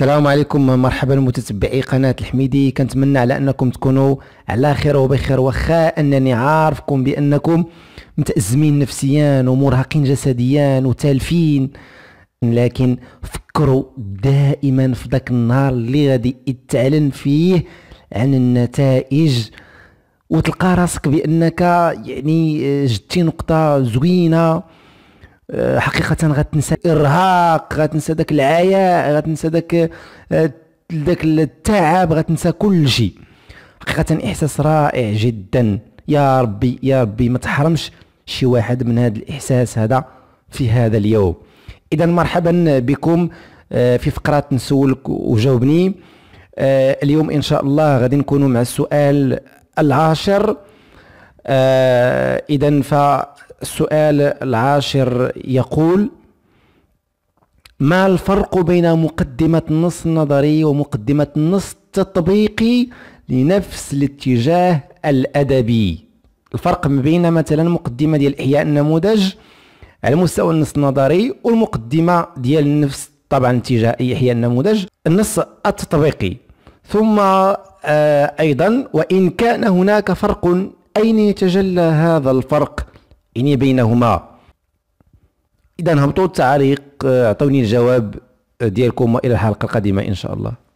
السلام عليكم مرحبا متتبعي قناة الحميدي كنتمنى على انكم تكونوا على خير وبخير وخاء انني عارفكم بانكم متأزمين نفسيا ومرهقين جسديا وتالفين لكن فكروا دائما في ذاك النهار اللي غادي يتعلن فيه عن النتائج وتلقى راسك بانك يعني آه، جدتي نقطة زوينة آه، حقيقه غتنسى الارهاق غتنسى داك العياء غتنسى داك آه، داك التعب غتنسى كل شيء حقيقه احساس رائع جدا يا ربي يا ربي ما تحرمش شي واحد من هذا الاحساس هذا في هذا اليوم اذا مرحبا بكم آه، في فقره نسولك وجاوبني اليوم ان شاء الله غادي نكونوا مع السؤال العاشر آه، إذا فالسؤال العاشر يقول ما الفرق بين مقدمة النص النظري ومقدمة النص التطبيقي لنفس الاتجاه الأدبي الفرق ما بين مثلا مقدمة ديال إحياء النموذج على مستوى النص النظري والمقدمة ديال نفس طبعا اتجاه إحياء النموذج النص التطبيقي ثم آه أيضا وإن كان هناك فرق أين يتجلى هذا الفرق يعني بينهما إذا هبطوا التعليق أعطوني الجواب ديالكم وإلى الحلقة القادمة إن شاء الله